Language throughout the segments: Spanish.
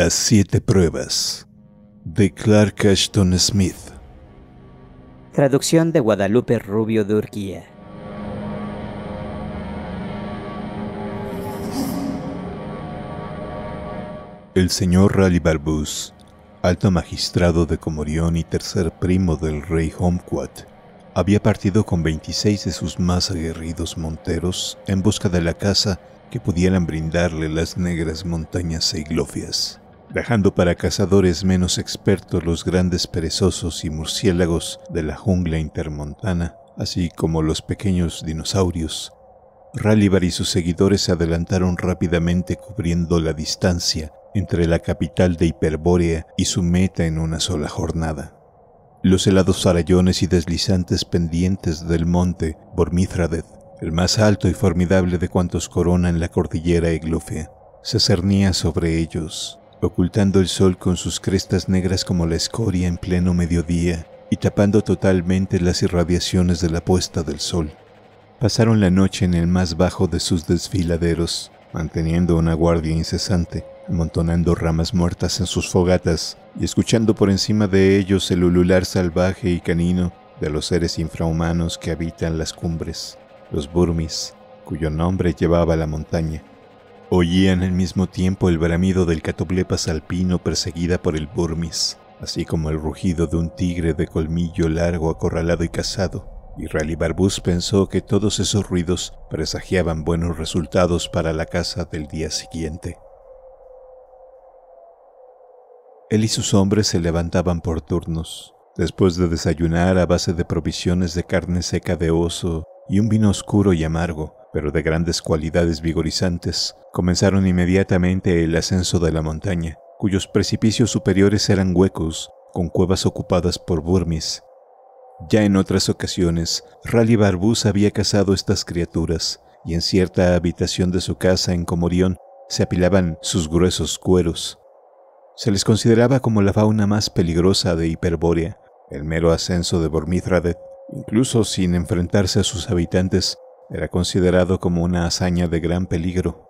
Las siete pruebas de Clark Ashton Smith. Traducción de Guadalupe Rubio de Urquía. El señor Rally Barbus, alto magistrado de Comorión y tercer primo del rey Homquat, había partido con 26 de sus más aguerridos monteros en busca de la casa que pudieran brindarle las negras montañas e iglofias dejando para cazadores menos expertos los grandes perezosos y murciélagos de la jungla intermontana, así como los pequeños dinosaurios. Rallibar y sus seguidores se adelantaron rápidamente cubriendo la distancia entre la capital de Hiperbórea y su meta en una sola jornada. Los helados farallones y deslizantes pendientes del monte Bormithradeth, el más alto y formidable de cuantos coronan la cordillera eglófea, se cernía sobre ellos, ocultando el sol con sus crestas negras como la escoria en pleno mediodía y tapando totalmente las irradiaciones de la puesta del sol. Pasaron la noche en el más bajo de sus desfiladeros, manteniendo una guardia incesante, amontonando ramas muertas en sus fogatas y escuchando por encima de ellos el ulular salvaje y canino de los seres infrahumanos que habitan las cumbres, los burmis, cuyo nombre llevaba la montaña. Oían el mismo tiempo el bramido del catoblepas alpino perseguida por el burmis, así como el rugido de un tigre de colmillo largo acorralado y cazado, y Rally Barbus pensó que todos esos ruidos presagiaban buenos resultados para la caza del día siguiente. Él y sus hombres se levantaban por turnos. Después de desayunar a base de provisiones de carne seca de oso, y un vino oscuro y amargo, pero de grandes cualidades vigorizantes, comenzaron inmediatamente el ascenso de la montaña, cuyos precipicios superiores eran huecos, con cuevas ocupadas por burmis. Ya en otras ocasiones, Rally Barbus había cazado estas criaturas, y en cierta habitación de su casa en Comorión se apilaban sus gruesos cueros. Se les consideraba como la fauna más peligrosa de Hiperbórea. El mero ascenso de Bormithradet Incluso sin enfrentarse a sus habitantes, era considerado como una hazaña de gran peligro.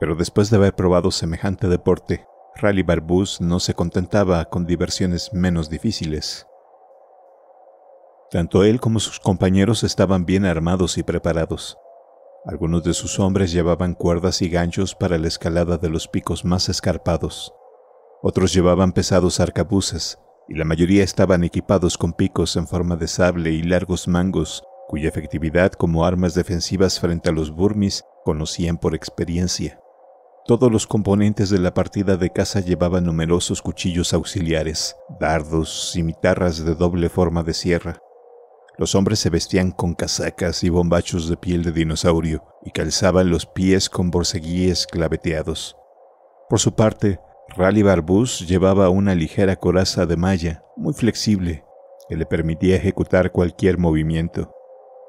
Pero después de haber probado semejante deporte, Rally Barbus no se contentaba con diversiones menos difíciles. Tanto él como sus compañeros estaban bien armados y preparados. Algunos de sus hombres llevaban cuerdas y ganchos para la escalada de los picos más escarpados. Otros llevaban pesados arcabuces, y la mayoría estaban equipados con picos en forma de sable y largos mangos, cuya efectividad como armas defensivas frente a los burmis conocían por experiencia. Todos los componentes de la partida de caza llevaban numerosos cuchillos auxiliares, dardos, y mitarras de doble forma de sierra. Los hombres se vestían con casacas y bombachos de piel de dinosaurio y calzaban los pies con borceguíes claveteados. Por su parte, Rally Barbus llevaba una ligera coraza de malla, muy flexible, que le permitía ejecutar cualquier movimiento.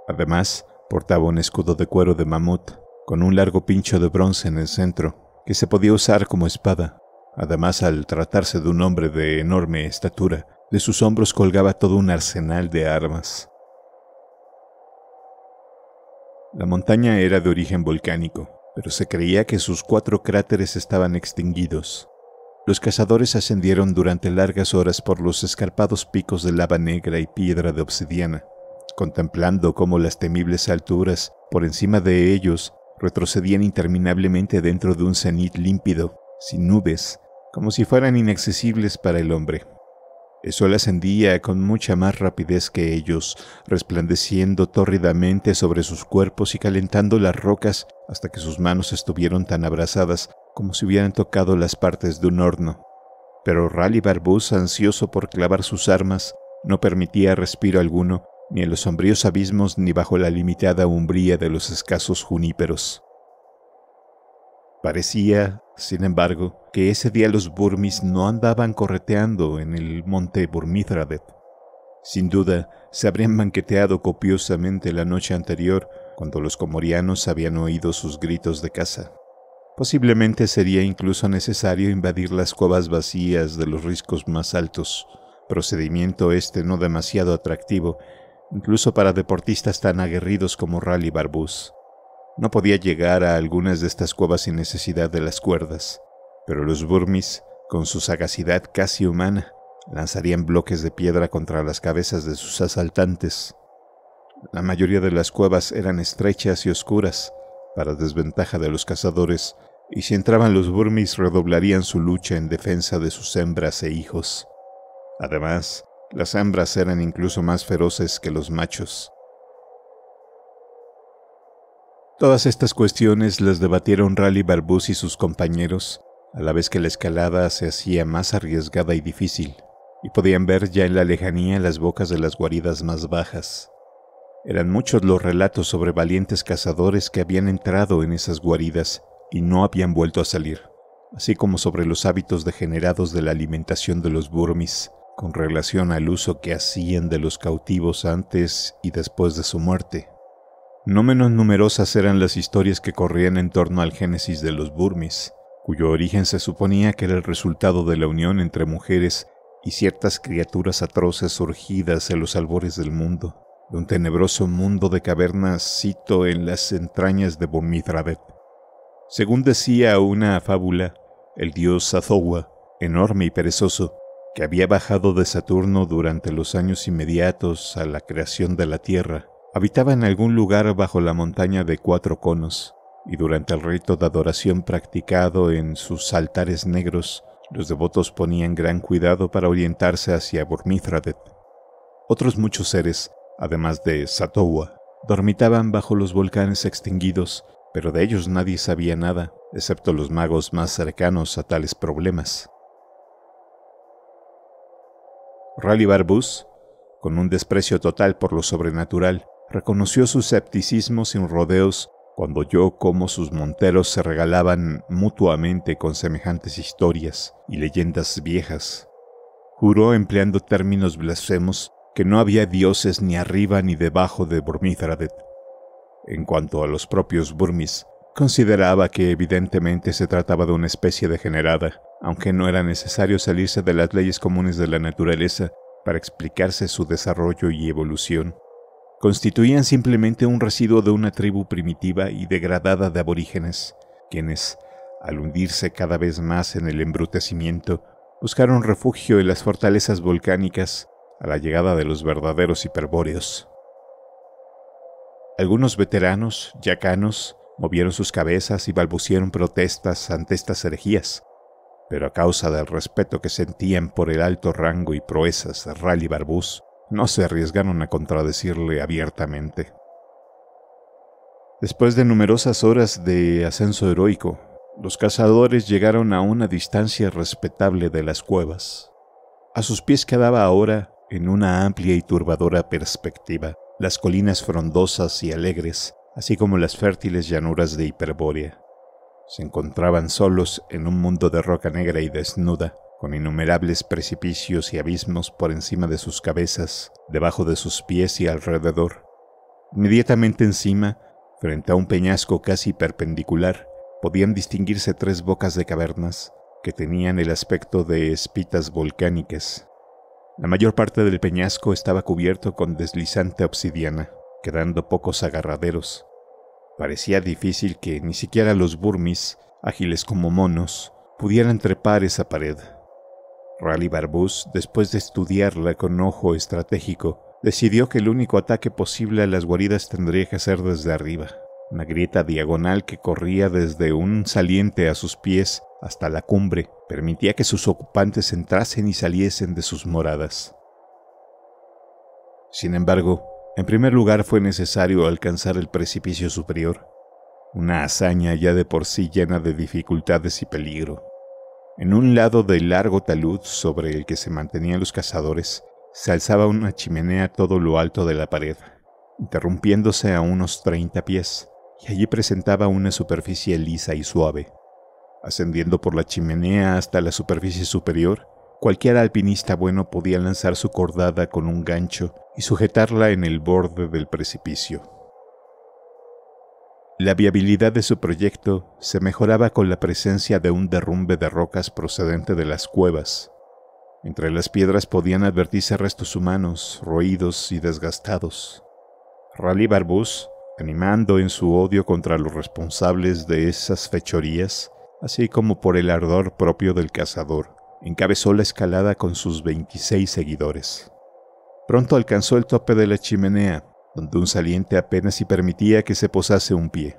Además, portaba un escudo de cuero de mamut, con un largo pincho de bronce en el centro, que se podía usar como espada. Además, al tratarse de un hombre de enorme estatura, de sus hombros colgaba todo un arsenal de armas. La montaña era de origen volcánico, pero se creía que sus cuatro cráteres estaban extinguidos. Los cazadores ascendieron durante largas horas por los escarpados picos de lava negra y piedra de obsidiana, contemplando cómo las temibles alturas, por encima de ellos, retrocedían interminablemente dentro de un cenit límpido, sin nubes, como si fueran inaccesibles para el hombre. El sol ascendía con mucha más rapidez que ellos, resplandeciendo tórridamente sobre sus cuerpos y calentando las rocas hasta que sus manos estuvieron tan abrazadas, como si hubieran tocado las partes de un horno. Pero Rally Barbus, ansioso por clavar sus armas, no permitía respiro alguno, ni en los sombríos abismos ni bajo la limitada umbría de los escasos juníperos. Parecía, sin embargo, que ese día los burmis no andaban correteando en el monte Burmithradet. Sin duda, se habrían manqueteado copiosamente la noche anterior cuando los comorianos habían oído sus gritos de caza. Posiblemente sería incluso necesario invadir las cuevas vacías de los riscos más altos, procedimiento este no demasiado atractivo, incluso para deportistas tan aguerridos como Rally Barbus. No podía llegar a algunas de estas cuevas sin necesidad de las cuerdas, pero los burmis, con su sagacidad casi humana, lanzarían bloques de piedra contra las cabezas de sus asaltantes. La mayoría de las cuevas eran estrechas y oscuras, para desventaja de los cazadores, y si entraban los burmis redoblarían su lucha en defensa de sus hembras e hijos. Además, las hembras eran incluso más feroces que los machos. Todas estas cuestiones las debatieron Rally Barbus y sus compañeros, a la vez que la escalada se hacía más arriesgada y difícil, y podían ver ya en la lejanía las bocas de las guaridas más bajas. Eran muchos los relatos sobre valientes cazadores que habían entrado en esas guaridas y no habían vuelto a salir, así como sobre los hábitos degenerados de la alimentación de los burmis con relación al uso que hacían de los cautivos antes y después de su muerte. No menos numerosas eran las historias que corrían en torno al génesis de los burmis, cuyo origen se suponía que era el resultado de la unión entre mujeres y ciertas criaturas atroces surgidas en los albores del mundo, de un tenebroso mundo de cavernas cito en las entrañas de según decía una fábula, el dios Satowa, enorme y perezoso, que había bajado de Saturno durante los años inmediatos a la creación de la Tierra, habitaba en algún lugar bajo la montaña de cuatro conos, y durante el rito de adoración practicado en sus altares negros, los devotos ponían gran cuidado para orientarse hacia Bormithradet. Otros muchos seres, además de Satowa, dormitaban bajo los volcanes extinguidos pero de ellos nadie sabía nada, excepto los magos más cercanos a tales problemas. Rally Barbus, con un desprecio total por lo sobrenatural, reconoció su escepticismo sin rodeos cuando oyó cómo sus monteros se regalaban mutuamente con semejantes historias y leyendas viejas. Juró, empleando términos blasfemos, que no había dioses ni arriba ni debajo de Bormithradet, en cuanto a los propios burmis, consideraba que evidentemente se trataba de una especie degenerada, aunque no era necesario salirse de las leyes comunes de la naturaleza para explicarse su desarrollo y evolución. Constituían simplemente un residuo de una tribu primitiva y degradada de aborígenes, quienes, al hundirse cada vez más en el embrutecimiento, buscaron refugio en las fortalezas volcánicas a la llegada de los verdaderos hiperbóreos. Algunos veteranos, yacanos, movieron sus cabezas y balbucieron protestas ante estas herejías, pero a causa del respeto que sentían por el alto rango y proezas de Rally Barbus, no se arriesgaron a contradecirle abiertamente. Después de numerosas horas de ascenso heroico, los cazadores llegaron a una distancia respetable de las cuevas. A sus pies quedaba ahora, en una amplia y turbadora perspectiva, las colinas frondosas y alegres, así como las fértiles llanuras de Hiperbórea. Se encontraban solos en un mundo de roca negra y desnuda, con innumerables precipicios y abismos por encima de sus cabezas, debajo de sus pies y alrededor. Inmediatamente encima, frente a un peñasco casi perpendicular, podían distinguirse tres bocas de cavernas que tenían el aspecto de espitas volcánicas, la mayor parte del peñasco estaba cubierto con deslizante obsidiana, quedando pocos agarraderos. Parecía difícil que ni siquiera los burmis, ágiles como monos, pudieran trepar esa pared. Rally Barbus, después de estudiarla con ojo estratégico, decidió que el único ataque posible a las guaridas tendría que ser desde arriba, una grieta diagonal que corría desde un saliente a sus pies hasta la cumbre, permitía que sus ocupantes entrasen y saliesen de sus moradas. Sin embargo, en primer lugar fue necesario alcanzar el precipicio superior, una hazaña ya de por sí llena de dificultades y peligro. En un lado del largo talud sobre el que se mantenían los cazadores, se alzaba una chimenea todo lo alto de la pared, interrumpiéndose a unos 30 pies, y allí presentaba una superficie lisa y suave, Ascendiendo por la chimenea hasta la superficie superior, cualquier alpinista bueno podía lanzar su cordada con un gancho y sujetarla en el borde del precipicio. La viabilidad de su proyecto se mejoraba con la presencia de un derrumbe de rocas procedente de las cuevas. Entre las piedras podían advertirse restos humanos, roídos y desgastados. Rally Barbus, animando en su odio contra los responsables de esas fechorías, así como por el ardor propio del cazador, encabezó la escalada con sus 26 seguidores. Pronto alcanzó el tope de la chimenea, donde un saliente apenas si permitía que se posase un pie.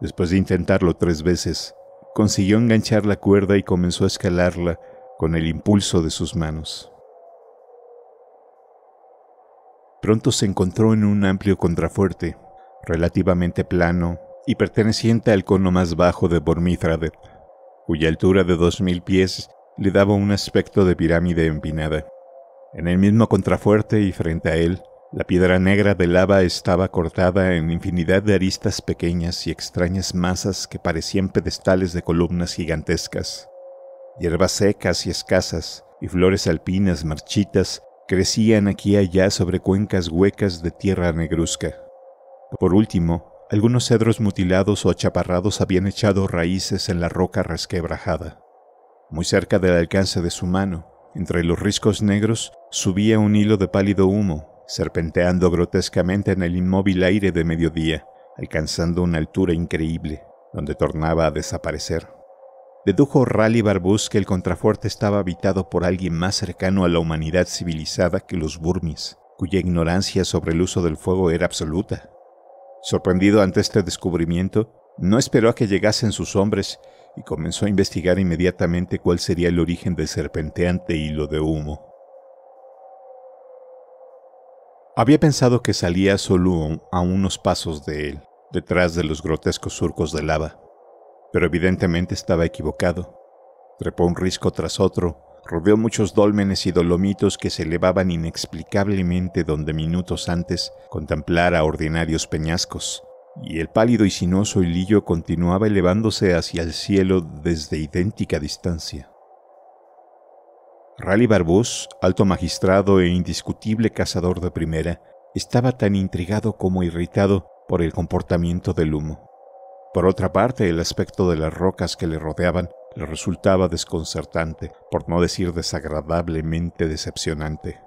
Después de intentarlo tres veces, consiguió enganchar la cuerda y comenzó a escalarla con el impulso de sus manos. Pronto se encontró en un amplio contrafuerte, relativamente plano y perteneciente al cono más bajo de Bormithradet, cuya altura de dos mil pies le daba un aspecto de pirámide empinada. En el mismo contrafuerte y frente a él, la piedra negra de lava estaba cortada en infinidad de aristas pequeñas y extrañas masas que parecían pedestales de columnas gigantescas. Hierbas secas y escasas, y flores alpinas marchitas crecían aquí y allá sobre cuencas huecas de tierra negruzca. Por último, algunos cedros mutilados o achaparrados habían echado raíces en la roca resquebrajada. Muy cerca del alcance de su mano, entre los riscos negros, subía un hilo de pálido humo, serpenteando grotescamente en el inmóvil aire de mediodía, alcanzando una altura increíble, donde tornaba a desaparecer. Dedujo Raleigh Barbus que el contrafuerte estaba habitado por alguien más cercano a la humanidad civilizada que los burmis, cuya ignorancia sobre el uso del fuego era absoluta. Sorprendido ante este descubrimiento, no esperó a que llegasen sus hombres y comenzó a investigar inmediatamente cuál sería el origen del serpenteante hilo de humo. Había pensado que salía solo a unos pasos de él, detrás de los grotescos surcos de lava, pero evidentemente estaba equivocado. Trepó un risco tras otro rodeó muchos dolmenes y dolomitos que se elevaban inexplicablemente donde minutos antes contemplara ordinarios peñascos, y el pálido y sinuoso hilillo continuaba elevándose hacia el cielo desde idéntica distancia. Rally Barbus, alto magistrado e indiscutible cazador de primera, estaba tan intrigado como irritado por el comportamiento del humo. Por otra parte, el aspecto de las rocas que le rodeaban le resultaba desconcertante, por no decir desagradablemente decepcionante.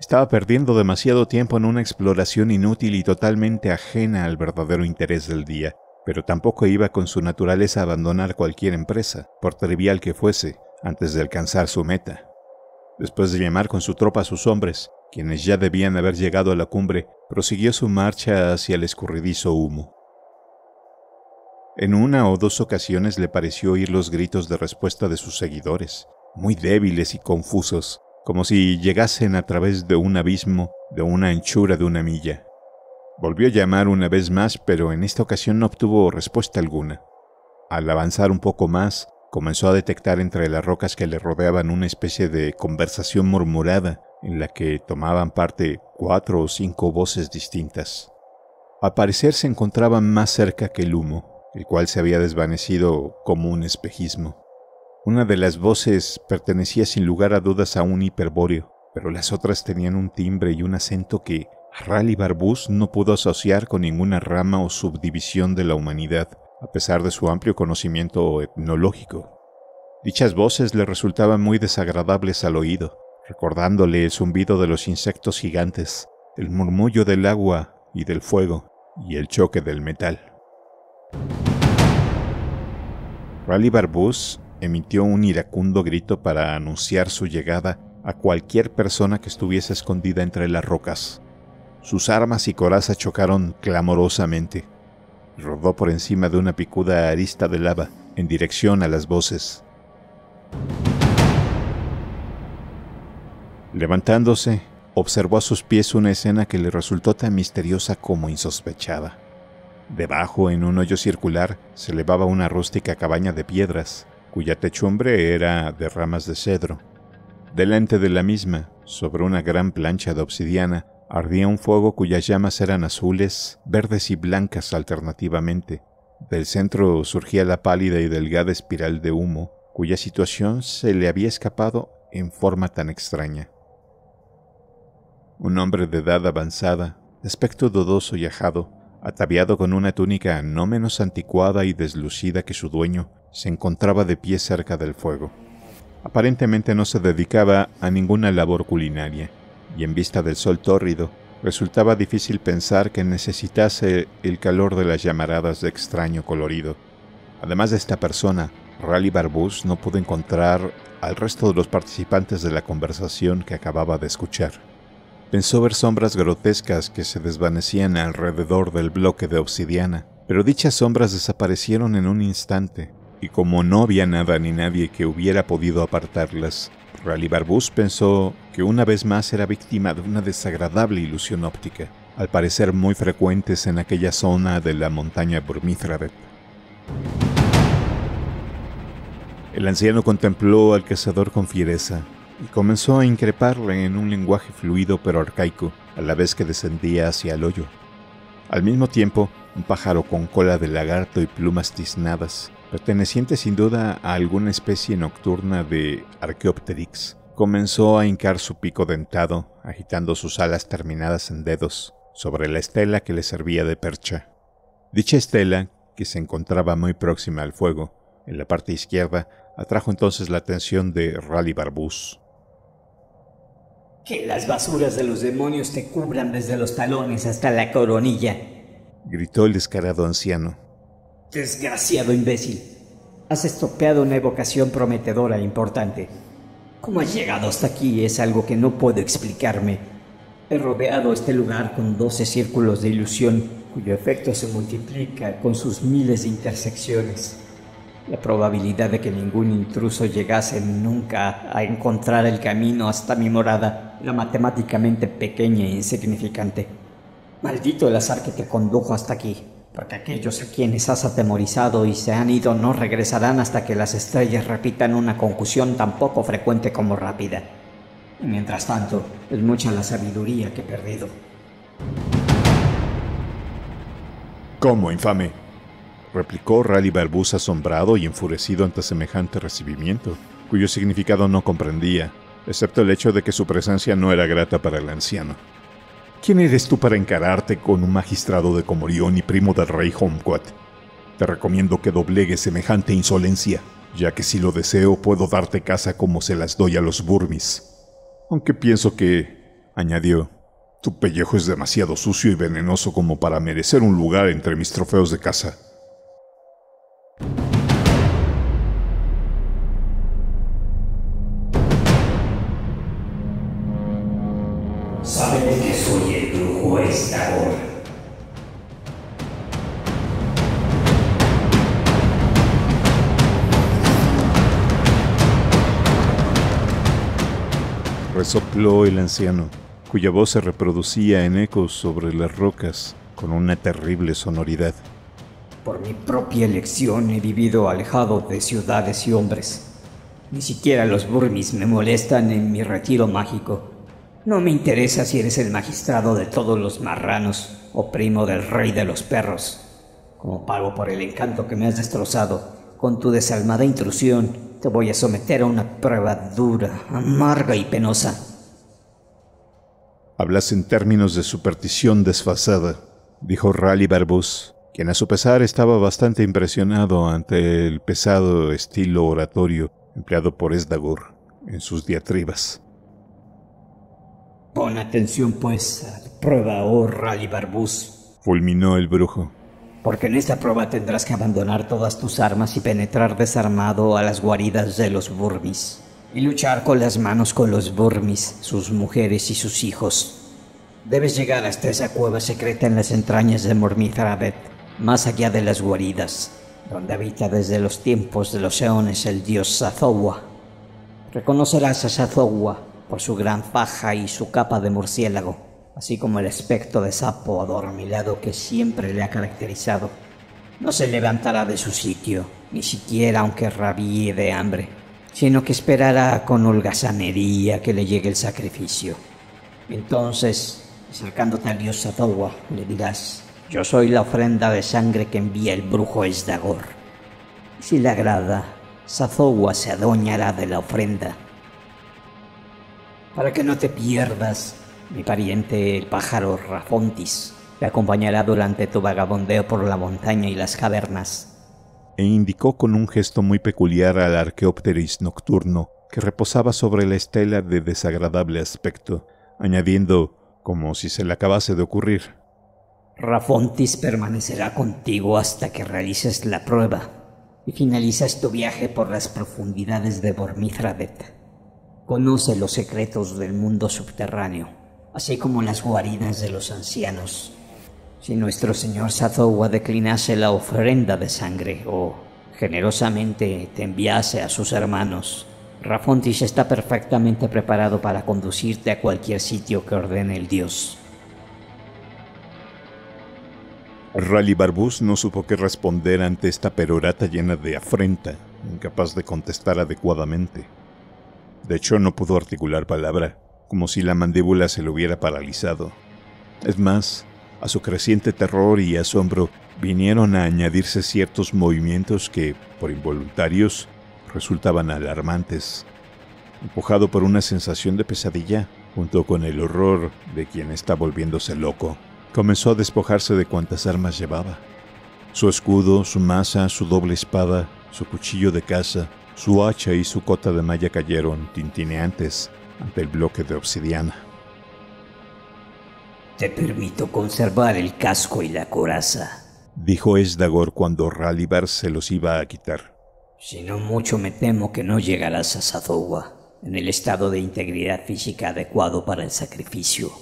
Estaba perdiendo demasiado tiempo en una exploración inútil y totalmente ajena al verdadero interés del día, pero tampoco iba con su naturaleza a abandonar cualquier empresa, por trivial que fuese, antes de alcanzar su meta. Después de llamar con su tropa a sus hombres, quienes ya debían haber llegado a la cumbre, prosiguió su marcha hacia el escurridizo humo. En una o dos ocasiones le pareció oír los gritos de respuesta de sus seguidores, muy débiles y confusos, como si llegasen a través de un abismo de una anchura de una milla. Volvió a llamar una vez más, pero en esta ocasión no obtuvo respuesta alguna. Al avanzar un poco más, comenzó a detectar entre las rocas que le rodeaban una especie de conversación murmurada en la que tomaban parte cuatro o cinco voces distintas. Al parecer se encontraban más cerca que el humo, el cual se había desvanecido como un espejismo. Una de las voces pertenecía sin lugar a dudas a un hiperbóreo, pero las otras tenían un timbre y un acento que Rally Barbus no pudo asociar con ninguna rama o subdivisión de la humanidad, a pesar de su amplio conocimiento etnológico. Dichas voces le resultaban muy desagradables al oído, recordándole el zumbido de los insectos gigantes, el murmullo del agua y del fuego, y el choque del metal. Rally Barbus emitió un iracundo grito para anunciar su llegada a cualquier persona que estuviese escondida entre las rocas. Sus armas y coraza chocaron clamorosamente. Rodó por encima de una picuda arista de lava en dirección a las voces. Levantándose, observó a sus pies una escena que le resultó tan misteriosa como insospechada. Debajo, en un hoyo circular, se elevaba una rústica cabaña de piedras, cuya techumbre era de ramas de cedro. Delante de la misma, sobre una gran plancha de obsidiana, ardía un fuego cuyas llamas eran azules, verdes y blancas alternativamente. Del centro surgía la pálida y delgada espiral de humo, cuya situación se le había escapado en forma tan extraña. Un hombre de edad avanzada, aspecto dudoso y ajado, Ataviado con una túnica no menos anticuada y deslucida que su dueño, se encontraba de pie cerca del fuego. Aparentemente no se dedicaba a ninguna labor culinaria, y en vista del sol tórrido, resultaba difícil pensar que necesitase el calor de las llamaradas de extraño colorido. Además de esta persona, Rally Barbus no pudo encontrar al resto de los participantes de la conversación que acababa de escuchar. Pensó ver sombras grotescas que se desvanecían alrededor del bloque de obsidiana, pero dichas sombras desaparecieron en un instante, y como no había nada ni nadie que hubiera podido apartarlas, Rally Barbus pensó que una vez más era víctima de una desagradable ilusión óptica, al parecer muy frecuentes en aquella zona de la montaña Burmithradet. El anciano contempló al cazador con fiereza, y comenzó a increparle en un lenguaje fluido pero arcaico, a la vez que descendía hacia el hoyo. Al mismo tiempo, un pájaro con cola de lagarto y plumas tiznadas, perteneciente sin duda a alguna especie nocturna de Archaeopteryx, comenzó a hincar su pico dentado, agitando sus alas terminadas en dedos, sobre la estela que le servía de percha. Dicha estela, que se encontraba muy próxima al fuego, en la parte izquierda, atrajo entonces la atención de Rally Barbus, que las basuras de los demonios te cubran desde los talones hasta la coronilla. Gritó el descarado anciano. Desgraciado imbécil. Has estropeado una evocación prometedora e importante. ¿Cómo has llegado hasta aquí? Es algo que no puedo explicarme. He rodeado este lugar con doce círculos de ilusión cuyo efecto se multiplica con sus miles de intersecciones. La probabilidad de que ningún intruso llegase nunca a encontrar el camino hasta mi morada la matemáticamente pequeña e insignificante. Maldito el azar que te condujo hasta aquí, porque aquellos a quienes has atemorizado y se han ido no regresarán hasta que las estrellas repitan una concusión tan poco frecuente como rápida. mientras tanto, es mucha la sabiduría que he perdido. ¿Cómo, infame? replicó Rally Barbus asombrado y enfurecido ante semejante recibimiento, cuyo significado no comprendía excepto el hecho de que su presencia no era grata para el anciano. ¿Quién eres tú para encararte con un magistrado de Comorión y primo del rey Homquat? Te recomiendo que doblegues semejante insolencia, ya que si lo deseo puedo darte casa como se las doy a los burmis. Aunque pienso que, añadió, tu pellejo es demasiado sucio y venenoso como para merecer un lugar entre mis trofeos de caza. el anciano, cuya voz se reproducía en ecos sobre las rocas con una terrible sonoridad. Por mi propia elección he vivido alejado de ciudades y hombres. Ni siquiera los burmis me molestan en mi retiro mágico. No me interesa si eres el magistrado de todos los marranos o primo del rey de los perros. Como pago por el encanto que me has destrozado, con tu desalmada intrusión, te voy a someter a una prueba dura, amarga y penosa. Hablas en términos de superstición desfasada, dijo Rally Barbus, quien a su pesar estaba bastante impresionado ante el pesado estilo oratorio empleado por Esdagur en sus diatribas. Pon atención, pues, a prueba, oh Rally Barbus, fulminó el brujo. Porque en esta prueba tendrás que abandonar todas tus armas y penetrar desarmado a las guaridas de los Burbis y luchar con las manos con los Burmis, sus mujeres y sus hijos. Debes llegar hasta esa cueva secreta en las entrañas de Mormithravet, más allá de las guaridas, donde habita desde los tiempos de los eones el dios Sazowa. Reconocerás a Sazowa por su gran faja y su capa de murciélago, así como el aspecto de sapo adormilado que siempre le ha caracterizado. No se levantará de su sitio, ni siquiera aunque rabíe de hambre sino que esperará con holgazanería que le llegue el sacrificio. Entonces, acercándote al dios Satowa, le dirás, yo soy la ofrenda de sangre que envía el brujo Esdagor. Si le agrada, Sazowa se adueñará de la ofrenda. Para que no te pierdas, mi pariente el pájaro Rafontis te acompañará durante tu vagabondeo por la montaña y las cavernas e indicó con un gesto muy peculiar al arqueópteris nocturno que reposaba sobre la estela de desagradable aspecto, añadiendo, como si se le acabase de ocurrir, Rafontis permanecerá contigo hasta que realices la prueba y finalizas tu viaje por las profundidades de Bormithradet. Conoce los secretos del mundo subterráneo, así como las guaridas de los ancianos si nuestro señor Sazowa declinase la ofrenda de sangre o generosamente te enviase a sus hermanos, Rafontis está perfectamente preparado para conducirte a cualquier sitio que ordene el dios. Rally Barbus no supo qué responder ante esta perorata llena de afrenta, incapaz de contestar adecuadamente. De hecho, no pudo articular palabra, como si la mandíbula se le hubiera paralizado. Es más, a su creciente terror y asombro vinieron a añadirse ciertos movimientos que, por involuntarios, resultaban alarmantes. Empujado por una sensación de pesadilla, junto con el horror de quien está volviéndose loco, comenzó a despojarse de cuantas armas llevaba. Su escudo, su maza, su doble espada, su cuchillo de caza, su hacha y su cota de malla cayeron tintineantes ante el bloque de obsidiana. Te permito conservar el casco y la coraza, dijo Esdagor cuando Ralibar se los iba a quitar. Si no mucho me temo que no llegarás a Sadowa en el estado de integridad física adecuado para el sacrificio.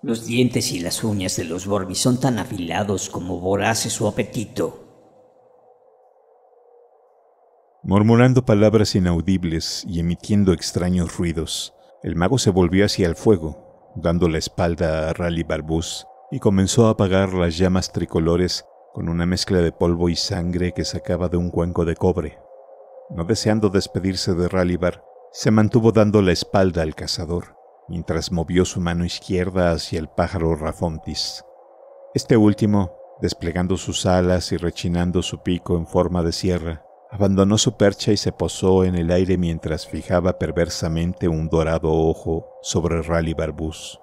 Los dientes y las uñas de los borbis son tan afilados como vorace su apetito. Murmurando palabras inaudibles y emitiendo extraños ruidos, el mago se volvió hacia el fuego, dando la espalda a Rally Barbus, y comenzó a apagar las llamas tricolores con una mezcla de polvo y sangre que sacaba de un cuenco de cobre. No deseando despedirse de Rallibar, se mantuvo dando la espalda al cazador, mientras movió su mano izquierda hacia el pájaro Rafontis. Este último, desplegando sus alas y rechinando su pico en forma de sierra, Abandonó su percha y se posó en el aire mientras fijaba perversamente un dorado ojo sobre Rally Barbus.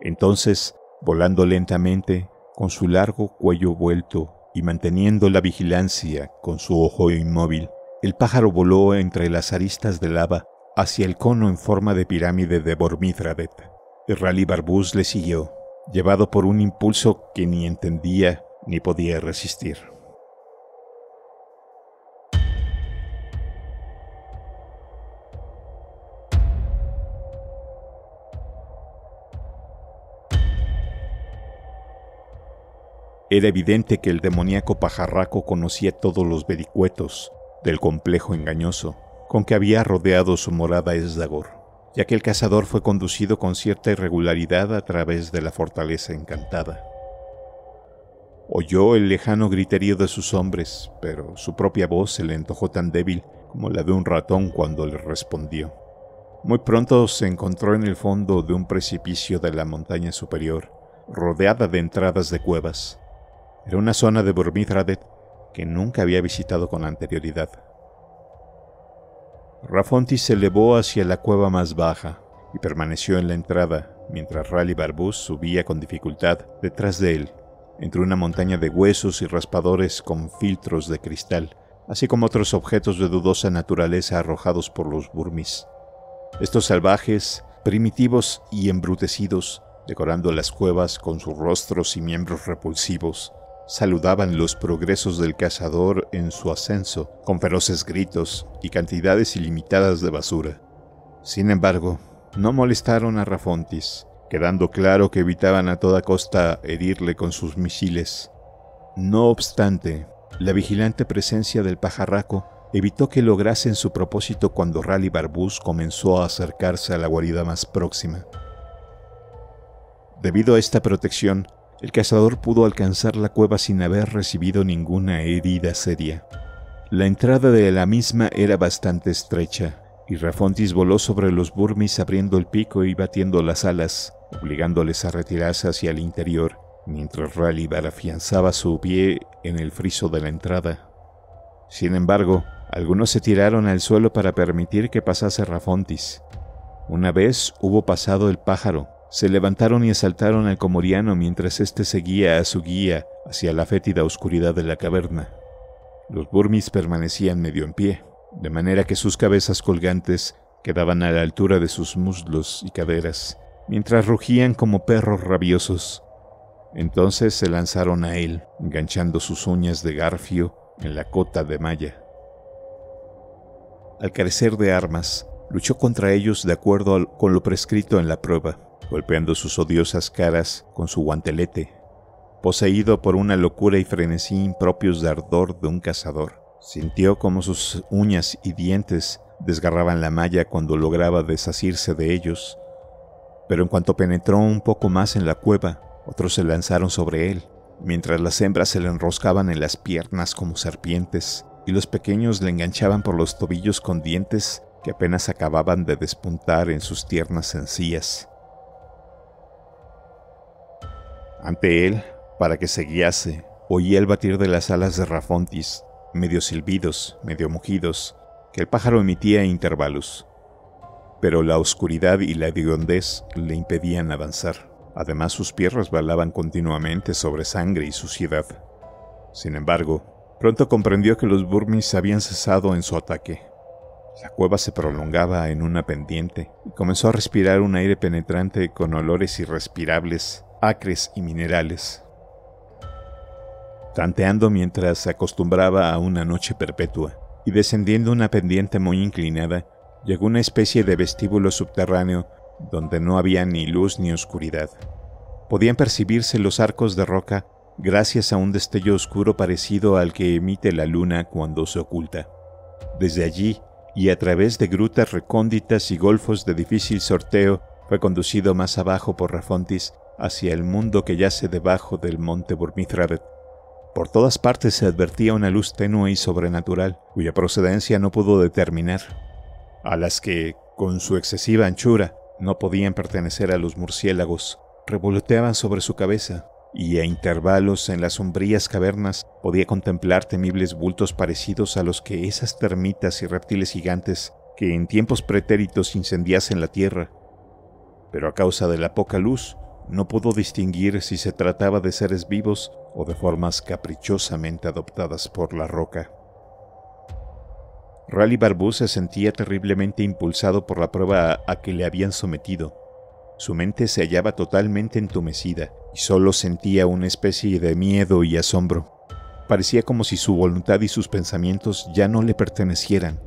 Entonces, volando lentamente, con su largo cuello vuelto y manteniendo la vigilancia con su ojo inmóvil, el pájaro voló entre las aristas de lava hacia el cono en forma de pirámide de el Rally Barbus le siguió, llevado por un impulso que ni entendía ni podía resistir. Era evidente que el demoníaco pajarraco conocía todos los vericuetos del complejo engañoso con que había rodeado su morada Esdagor, ya que el cazador fue conducido con cierta irregularidad a través de la fortaleza encantada. Oyó el lejano griterío de sus hombres, pero su propia voz se le antojó tan débil como la de un ratón cuando le respondió. Muy pronto se encontró en el fondo de un precipicio de la montaña superior, rodeada de entradas de cuevas, era una zona de Burmithradet que nunca había visitado con anterioridad. Rafonti se elevó hacia la cueva más baja y permaneció en la entrada mientras Rally Barbus subía con dificultad detrás de él, entre una montaña de huesos y raspadores con filtros de cristal, así como otros objetos de dudosa naturaleza arrojados por los burmis. Estos salvajes, primitivos y embrutecidos, decorando las cuevas con sus rostros y miembros repulsivos, saludaban los progresos del cazador en su ascenso con feroces gritos y cantidades ilimitadas de basura. Sin embargo, no molestaron a Rafontis, quedando claro que evitaban a toda costa herirle con sus misiles. No obstante, la vigilante presencia del pajarraco evitó que lograsen su propósito cuando Rally Barbus comenzó a acercarse a la guarida más próxima. Debido a esta protección, el cazador pudo alcanzar la cueva sin haber recibido ninguna herida seria. La entrada de la misma era bastante estrecha, y Rafontis voló sobre los burmis abriendo el pico y batiendo las alas, obligándoles a retirarse hacia el interior, mientras Ralibar afianzaba su pie en el friso de la entrada. Sin embargo, algunos se tiraron al suelo para permitir que pasase Rafontis. Una vez hubo pasado el pájaro, se levantaron y asaltaron al comoriano mientras éste seguía a su guía hacia la fétida oscuridad de la caverna. Los burmis permanecían medio en pie, de manera que sus cabezas colgantes quedaban a la altura de sus muslos y caderas, mientras rugían como perros rabiosos. Entonces se lanzaron a él, enganchando sus uñas de garfio en la cota de malla. Al carecer de armas, luchó contra ellos de acuerdo con lo prescrito en la prueba golpeando sus odiosas caras con su guantelete, poseído por una locura y frenesí impropios de ardor de un cazador. Sintió como sus uñas y dientes desgarraban la malla cuando lograba desasirse de ellos, pero en cuanto penetró un poco más en la cueva, otros se lanzaron sobre él, mientras las hembras se le enroscaban en las piernas como serpientes y los pequeños le enganchaban por los tobillos con dientes que apenas acababan de despuntar en sus tiernas encías. ante él para que se guiase. Oía el batir de las alas de Rafontis, medio silbidos, medio mugidos, que el pájaro emitía a intervalos. Pero la oscuridad y la hediondez le impedían avanzar. Además, sus piernas balaban continuamente sobre sangre y suciedad. Sin embargo, pronto comprendió que los burmis habían cesado en su ataque. La cueva se prolongaba en una pendiente y comenzó a respirar un aire penetrante con olores irrespirables acres y minerales. Tanteando mientras se acostumbraba a una noche perpetua y descendiendo una pendiente muy inclinada, llegó una especie de vestíbulo subterráneo donde no había ni luz ni oscuridad. Podían percibirse los arcos de roca gracias a un destello oscuro parecido al que emite la luna cuando se oculta. Desde allí y a través de grutas recónditas y golfos de difícil sorteo, fue conducido más abajo por Rafontis hacia el mundo que yace debajo del monte Burmithradet. Por todas partes se advertía una luz tenue y sobrenatural, cuya procedencia no pudo determinar, a las que, con su excesiva anchura, no podían pertenecer a los murciélagos, revoloteaban sobre su cabeza, y a intervalos en las sombrías cavernas podía contemplar temibles bultos parecidos a los que esas termitas y reptiles gigantes que en tiempos pretéritos incendiasen la tierra. Pero a causa de la poca luz, no pudo distinguir si se trataba de seres vivos o de formas caprichosamente adoptadas por la roca. Rally Barbu se sentía terriblemente impulsado por la prueba a que le habían sometido. Su mente se hallaba totalmente entumecida y solo sentía una especie de miedo y asombro. Parecía como si su voluntad y sus pensamientos ya no le pertenecieran,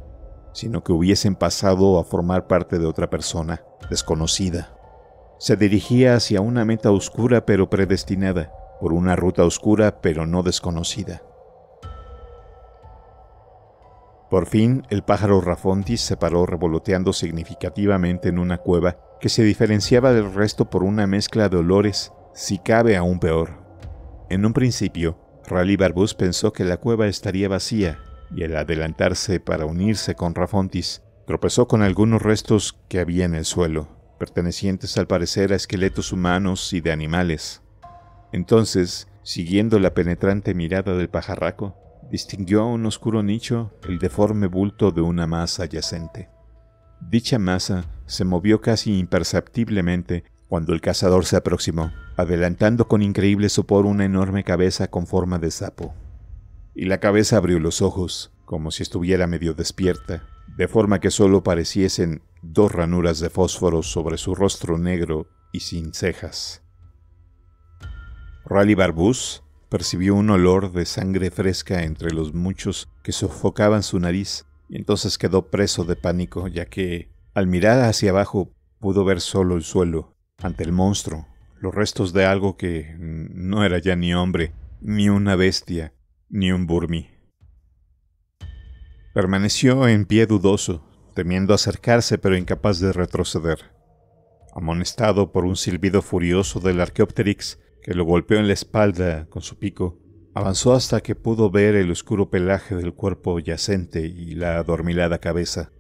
sino que hubiesen pasado a formar parte de otra persona, desconocida. Se dirigía hacia una meta oscura pero predestinada, por una ruta oscura pero no desconocida. Por fin, el pájaro Rafontis se paró revoloteando significativamente en una cueva que se diferenciaba del resto por una mezcla de olores, si cabe aún peor. En un principio, Rally Barbus pensó que la cueva estaría vacía, y al adelantarse para unirse con Rafontis, tropezó con algunos restos que había en el suelo pertenecientes al parecer a esqueletos humanos y de animales. Entonces, siguiendo la penetrante mirada del pajarraco, distinguió a un oscuro nicho el deforme bulto de una masa adyacente. Dicha masa se movió casi imperceptiblemente cuando el cazador se aproximó, adelantando con increíble sopor una enorme cabeza con forma de sapo. Y la cabeza abrió los ojos, como si estuviera medio despierta, de forma que solo pareciesen dos ranuras de fósforo sobre su rostro negro y sin cejas. Rally Barbus percibió un olor de sangre fresca entre los muchos que sofocaban su nariz y entonces quedó preso de pánico ya que, al mirar hacia abajo, pudo ver solo el suelo, ante el monstruo, los restos de algo que no era ya ni hombre, ni una bestia, ni un burmi. Permaneció en pie dudoso, temiendo acercarse pero incapaz de retroceder. Amonestado por un silbido furioso del arqueópterix que lo golpeó en la espalda con su pico, avanzó hasta que pudo ver el oscuro pelaje del cuerpo yacente y la adormilada cabeza.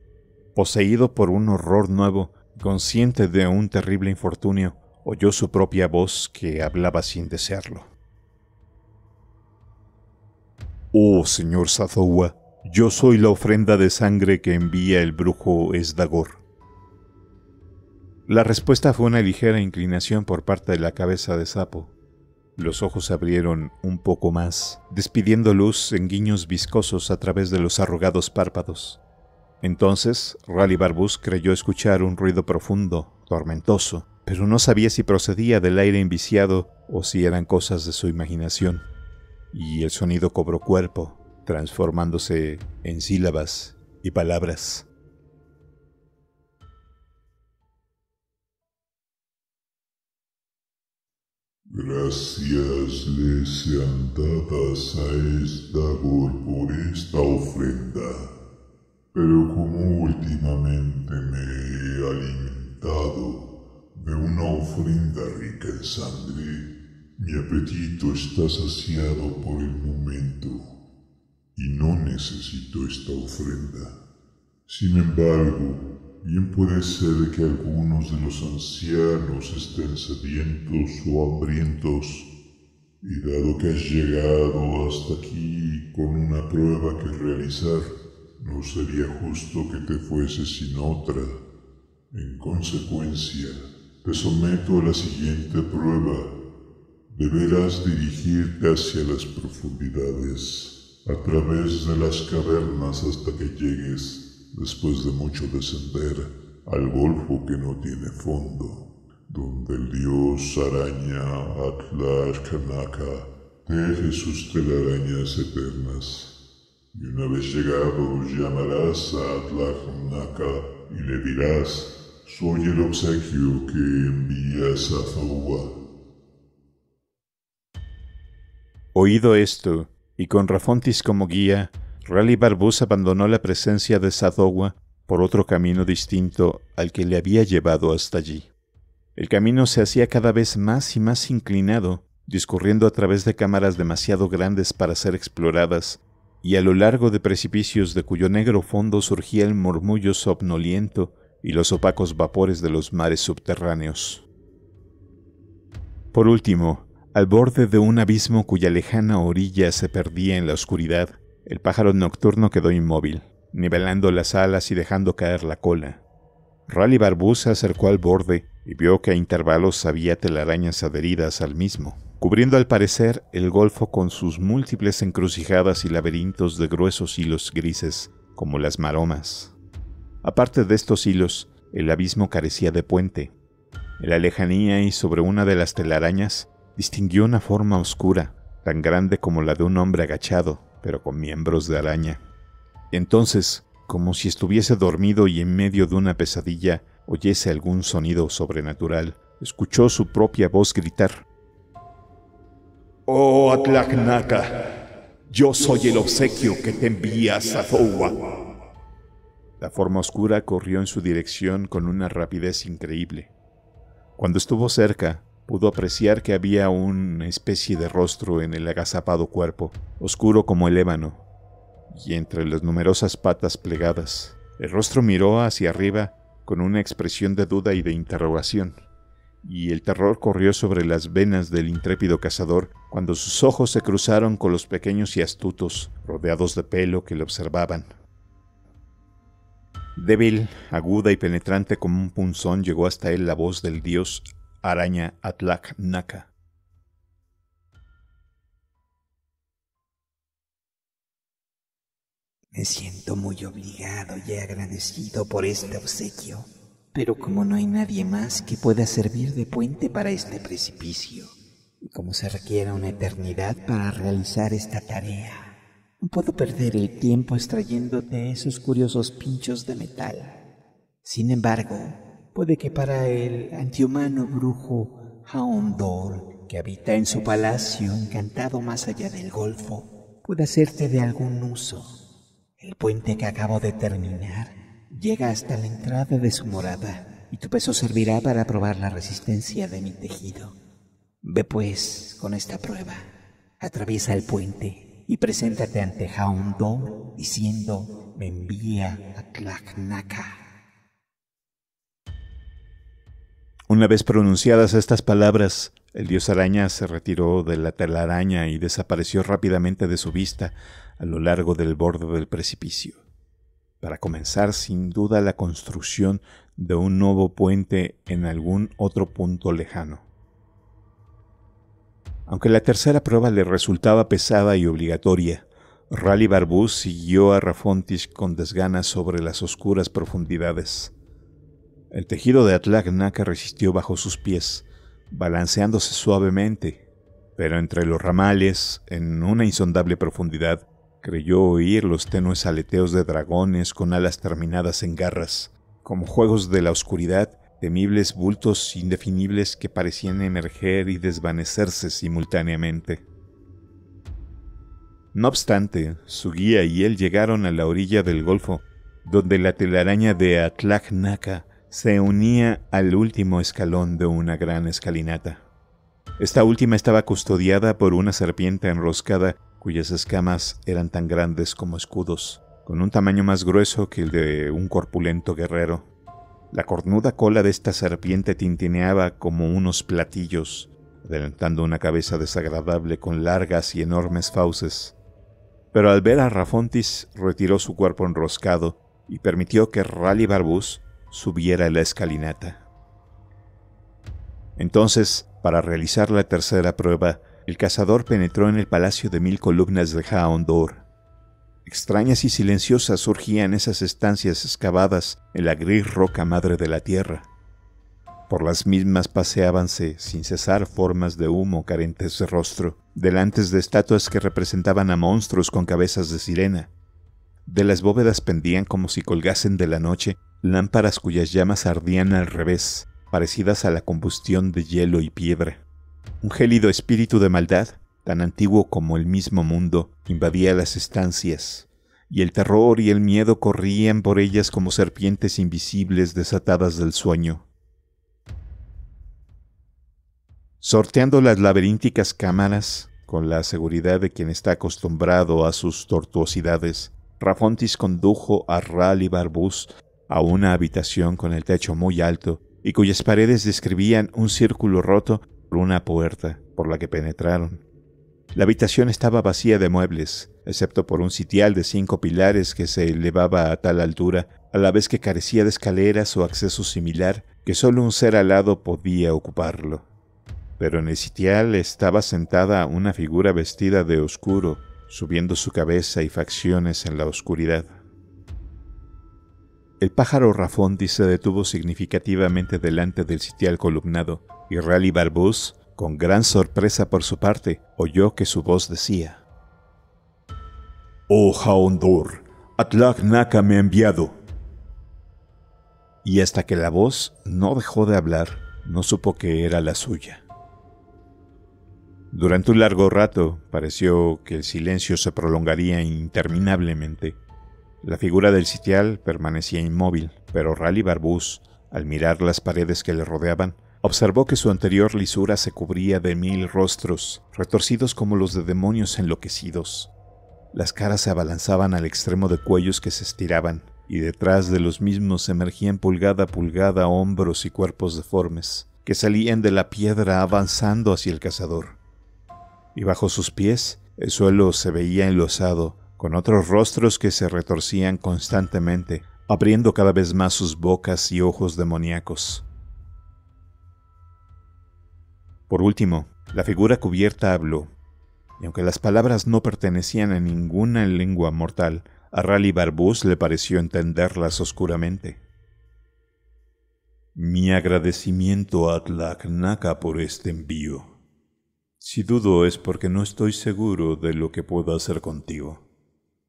Poseído por un horror nuevo, consciente de un terrible infortunio, oyó su propia voz que hablaba sin desearlo. Oh, señor Sazowa, yo soy la ofrenda de sangre que envía el brujo Esdagor. La respuesta fue una ligera inclinación por parte de la cabeza de sapo. Los ojos se abrieron un poco más, despidiendo luz en guiños viscosos a través de los arrugados párpados. Entonces, Rally Barbus creyó escuchar un ruido profundo, tormentoso, pero no sabía si procedía del aire enviciado o si eran cosas de su imaginación. Y el sonido cobró cuerpo, transformándose en sílabas y palabras. Gracias le sean dadas a esta por esta ofrenda, pero como últimamente me he alimentado de una ofrenda rica en sangre, mi apetito está saciado por el momento y no necesito esta ofrenda. Sin embargo, bien puede ser que algunos de los ancianos estén sedientos o hambrientos, y dado que has llegado hasta aquí con una prueba que realizar, no sería justo que te fueses sin otra. En consecuencia, te someto a la siguiente prueba. Deberás dirigirte hacia las profundidades a través de las cavernas hasta que llegues, después de mucho descender, al golfo que no tiene fondo, donde el dios araña Atlas teje sus telarañas eternas. Y una vez llegado llamarás a Atlahnaka y le dirás, soy el obsequio que envías a Zahua. Oído esto, y con Rafontis como guía, Rally Barbus abandonó la presencia de Sadowa por otro camino distinto al que le había llevado hasta allí. El camino se hacía cada vez más y más inclinado, discurriendo a través de cámaras demasiado grandes para ser exploradas, y a lo largo de precipicios de cuyo negro fondo surgía el murmullo somnoliento y los opacos vapores de los mares subterráneos. Por último, al borde de un abismo cuya lejana orilla se perdía en la oscuridad, el pájaro nocturno quedó inmóvil, nivelando las alas y dejando caer la cola. Rally Barbú se acercó al borde y vio que a intervalos había telarañas adheridas al mismo, cubriendo al parecer el golfo con sus múltiples encrucijadas y laberintos de gruesos hilos grises, como las maromas. Aparte de estos hilos, el abismo carecía de puente. En la lejanía y sobre una de las telarañas distinguió una forma oscura, tan grande como la de un hombre agachado, pero con miembros de araña. Entonces, como si estuviese dormido y en medio de una pesadilla oyese algún sonido sobrenatural, escuchó su propia voz gritar. Oh Atlacnaca, yo soy el obsequio que te envías a Towa. La forma oscura corrió en su dirección con una rapidez increíble. Cuando estuvo cerca, pudo apreciar que había una especie de rostro en el agazapado cuerpo, oscuro como el ébano, y entre las numerosas patas plegadas. El rostro miró hacia arriba con una expresión de duda y de interrogación, y el terror corrió sobre las venas del intrépido cazador cuando sus ojos se cruzaron con los pequeños y astutos, rodeados de pelo, que le observaban. Débil, aguda y penetrante como un punzón llegó hasta él la voz del dios araña Atlac Me siento muy obligado y agradecido por este obsequio, pero como no hay nadie más que pueda servir de puente para este precipicio, y como se requiera una eternidad para realizar esta tarea, no puedo perder el tiempo extrayéndote esos curiosos pinchos de metal. Sin embargo, Puede que para el antihumano brujo Haondor, que habita en su palacio encantado más allá del golfo, pueda hacerte de algún uso. El puente que acabo de terminar llega hasta la entrada de su morada, y tu peso servirá para probar la resistencia de mi tejido. Ve pues con esta prueba, atraviesa el puente y preséntate ante Haondor diciendo, me envía a Una vez pronunciadas estas palabras, el dios araña se retiró de la telaraña y desapareció rápidamente de su vista a lo largo del borde del precipicio, para comenzar sin duda la construcción de un nuevo puente en algún otro punto lejano. Aunque la tercera prueba le resultaba pesada y obligatoria, Rally Barbus siguió a Rafontis con desgana sobre las oscuras profundidades. El tejido de Atlacnaca resistió bajo sus pies, balanceándose suavemente, pero entre los ramales, en una insondable profundidad, creyó oír los tenues aleteos de dragones con alas terminadas en garras, como juegos de la oscuridad, temibles bultos indefinibles que parecían emerger y desvanecerse simultáneamente. No obstante, su guía y él llegaron a la orilla del golfo, donde la telaraña de Atlacnaca se unía al último escalón de una gran escalinata. Esta última estaba custodiada por una serpiente enroscada cuyas escamas eran tan grandes como escudos, con un tamaño más grueso que el de un corpulento guerrero. La cornuda cola de esta serpiente tintineaba como unos platillos, adelantando una cabeza desagradable con largas y enormes fauces. Pero al ver a Rafontis retiró su cuerpo enroscado y permitió que Rally Barbus subiera la escalinata. Entonces, para realizar la tercera prueba, el cazador penetró en el palacio de mil columnas de Haondor. Extrañas y silenciosas surgían esas estancias excavadas en la gris roca madre de la tierra. Por las mismas paseabanse, sin cesar formas de humo carentes de rostro, delante de estatuas que representaban a monstruos con cabezas de sirena, de las bóvedas pendían como si colgasen de la noche lámparas cuyas llamas ardían al revés, parecidas a la combustión de hielo y piedra. Un gélido espíritu de maldad, tan antiguo como el mismo mundo, invadía las estancias, y el terror y el miedo corrían por ellas como serpientes invisibles desatadas del sueño. Sorteando las laberínticas cámaras, con la seguridad de quien está acostumbrado a sus tortuosidades, Rafontis condujo a y Barbus a una habitación con el techo muy alto y cuyas paredes describían un círculo roto por una puerta por la que penetraron. La habitación estaba vacía de muebles, excepto por un sitial de cinco pilares que se elevaba a tal altura, a la vez que carecía de escaleras o acceso similar que solo un ser alado podía ocuparlo. Pero en el sitial estaba sentada una figura vestida de oscuro, subiendo su cabeza y facciones en la oscuridad. El pájaro Rafondi se detuvo significativamente delante del sitial columnado, y Rally Barbus, con gran sorpresa por su parte, oyó que su voz decía: Oh Haondur, Atlak Naka me ha enviado. Y hasta que la voz no dejó de hablar, no supo que era la suya. Durante un largo rato pareció que el silencio se prolongaría interminablemente. La figura del sitial permanecía inmóvil, pero Rally Barbus, al mirar las paredes que le rodeaban, observó que su anterior lisura se cubría de mil rostros, retorcidos como los de demonios enloquecidos. Las caras se abalanzaban al extremo de cuellos que se estiraban, y detrás de los mismos emergían pulgada a pulgada hombros y cuerpos deformes, que salían de la piedra avanzando hacia el cazador y bajo sus pies el suelo se veía enlosado, con otros rostros que se retorcían constantemente, abriendo cada vez más sus bocas y ojos demoníacos. Por último, la figura cubierta habló, y aunque las palabras no pertenecían a ninguna lengua mortal, a Rally Barbus le pareció entenderlas oscuramente. Mi agradecimiento a Tlaxnaca por este envío. Si dudo es porque no estoy seguro de lo que puedo hacer contigo.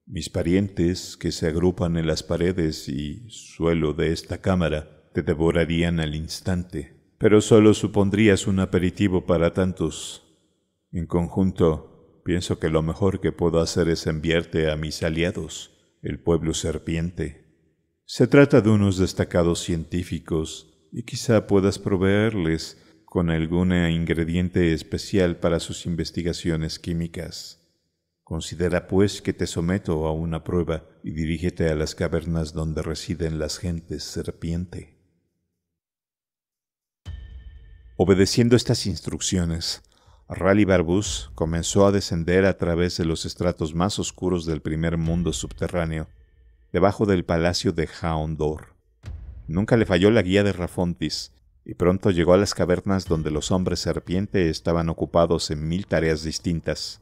Mis parientes, que se agrupan en las paredes y suelo de esta cámara, te devorarían al instante, pero solo supondrías un aperitivo para tantos. En conjunto, pienso que lo mejor que puedo hacer es enviarte a mis aliados, el pueblo serpiente. Se trata de unos destacados científicos, y quizá puedas proveerles con algún ingrediente especial para sus investigaciones químicas. Considera pues que te someto a una prueba y dirígete a las cavernas donde residen las gentes serpiente. Obedeciendo estas instrucciones, Rally Barbus comenzó a descender a través de los estratos más oscuros del primer mundo subterráneo, debajo del palacio de Jaondor. Nunca le falló la guía de Rafontis, y pronto llegó a las cavernas donde los hombres serpiente estaban ocupados en mil tareas distintas.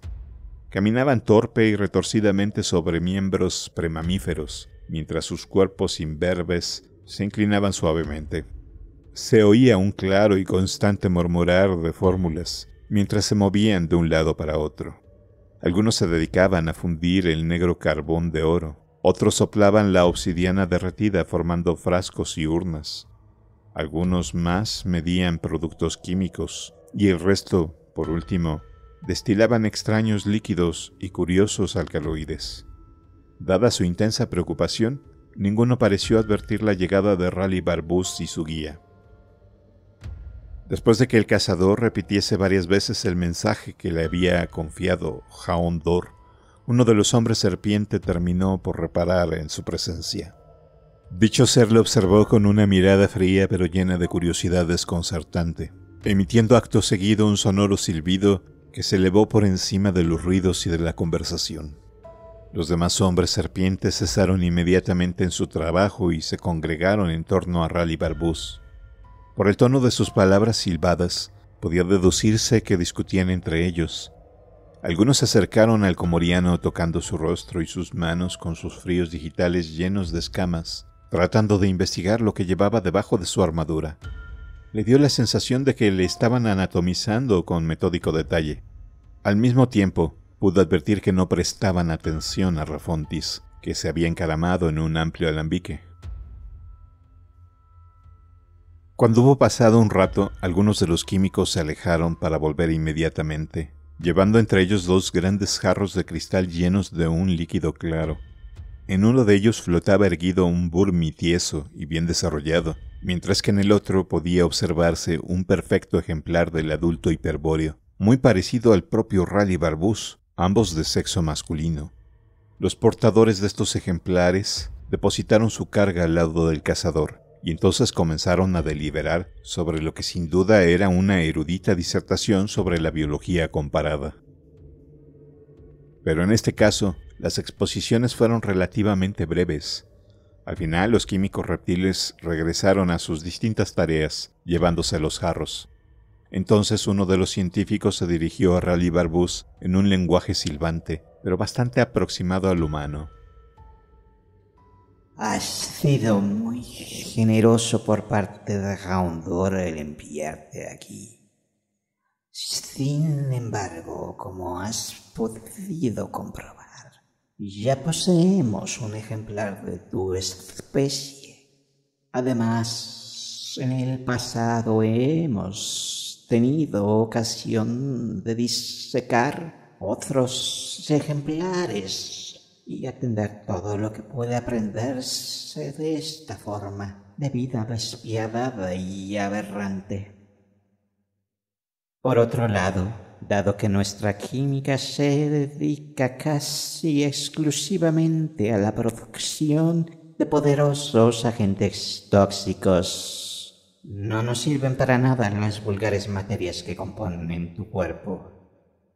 Caminaban torpe y retorcidamente sobre miembros premamíferos, mientras sus cuerpos imberbes se inclinaban suavemente. Se oía un claro y constante murmurar de fórmulas, mientras se movían de un lado para otro. Algunos se dedicaban a fundir el negro carbón de oro, otros soplaban la obsidiana derretida formando frascos y urnas, algunos más medían productos químicos y el resto, por último, destilaban extraños líquidos y curiosos alcaloides. Dada su intensa preocupación, ninguno pareció advertir la llegada de Rally Barbus y su guía. Después de que el cazador repitiese varias veces el mensaje que le había confiado Jaón uno de los hombres serpiente terminó por reparar en su presencia. Dicho ser lo observó con una mirada fría pero llena de curiosidad desconcertante, emitiendo acto seguido un sonoro silbido que se elevó por encima de los ruidos y de la conversación. Los demás hombres serpientes cesaron inmediatamente en su trabajo y se congregaron en torno a Rally Barbus. Por el tono de sus palabras silbadas, podía deducirse que discutían entre ellos. Algunos se acercaron al comoriano tocando su rostro y sus manos con sus fríos digitales llenos de escamas, tratando de investigar lo que llevaba debajo de su armadura. Le dio la sensación de que le estaban anatomizando con metódico detalle. Al mismo tiempo, pudo advertir que no prestaban atención a Rafontis, que se había encaramado en un amplio alambique. Cuando hubo pasado un rato, algunos de los químicos se alejaron para volver inmediatamente, llevando entre ellos dos grandes jarros de cristal llenos de un líquido claro. En uno de ellos flotaba erguido un burmi tieso y bien desarrollado, mientras que en el otro podía observarse un perfecto ejemplar del adulto hiperbóreo, muy parecido al propio Rally Barbus, ambos de sexo masculino. Los portadores de estos ejemplares depositaron su carga al lado del cazador, y entonces comenzaron a deliberar sobre lo que sin duda era una erudita disertación sobre la biología comparada. Pero en este caso, las exposiciones fueron relativamente breves. Al final, los químicos reptiles regresaron a sus distintas tareas, llevándose los jarros. Entonces uno de los científicos se dirigió a Rally Barbus en un lenguaje silbante, pero bastante aproximado al humano. Has sido muy generoso por parte de Raundor el enviarte aquí. Sin embargo, como has podido comprobar, ya poseemos un ejemplar de tu especie. Además, en el pasado hemos tenido ocasión de disecar otros ejemplares y atender todo lo que puede aprenderse de esta forma de vida despiadada y aberrante. Por otro lado, dado que nuestra química se dedica casi exclusivamente a la producción de poderosos agentes tóxicos. No nos sirven para nada las vulgares materias que componen tu cuerpo.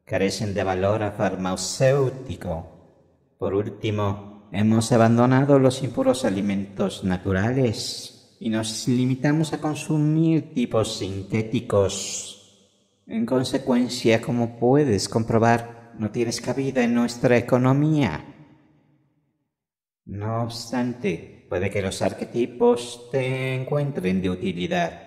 Carecen de valor farmacéutico. Por último, hemos abandonado los impuros alimentos naturales y nos limitamos a consumir tipos sintéticos en consecuencia, como puedes comprobar, no tienes cabida en nuestra economía. No obstante, puede que los arquetipos te encuentren de utilidad.